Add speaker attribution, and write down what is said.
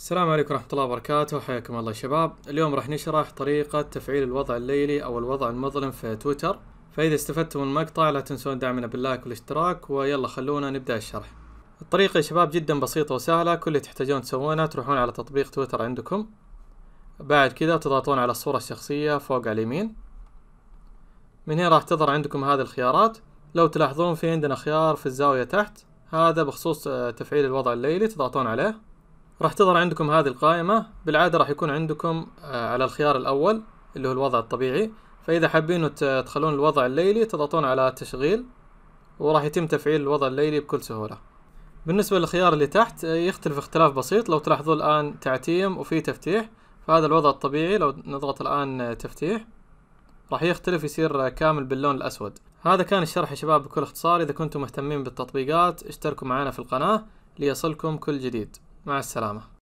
Speaker 1: السلام عليكم ورحمة الله وبركاته حياكم الله شباب اليوم راح نشرح طريقة تفعيل الوضع الليلي أو الوضع المظلم في تويتر فإذا استفدتم من المقطع لا تنسون دعمنا باللايك والاشتراك ويلا خلونا نبدأ الشرح الطريقة يا شباب جدا بسيطة وسهلة كل اللي تحتاجون تسوونه تروحون على تطبيق تويتر عندكم بعد كذا تضغطون على الصورة الشخصية فوق على اليمين من هنا راح تظهر عندكم هذه الخيارات لو تلاحظون في عندنا خيار في الزاوية تحت هذا بخصوص آه، تفعيل الوضع الليلي تضغطون عليه راح تظهر عندكم هذه القائمة بالعادة راح يكون عندكم آه، على الخيار الأول اللي هو الوضع الطبيعي فإذا حابين تخلون الوضع الليلي تضغطون على تشغيل وراح يتم تفعيل الوضع الليلي بكل سهولة بالنسبة للخيار اللي تحت آه، يختلف اختلاف بسيط لو تلاحظوا الآن تعتيم وفي تفتيح فهذا الوضع الطبيعي لو نضغط الآن آه، تفتيح راح يختلف يصير كامل باللون الأسود هذا كان الشرح يا شباب بكل اختصار إذا كنتم مهتمين بالتطبيقات اشتركوا معنا في القناة ليصلكم كل جديد مع السلامة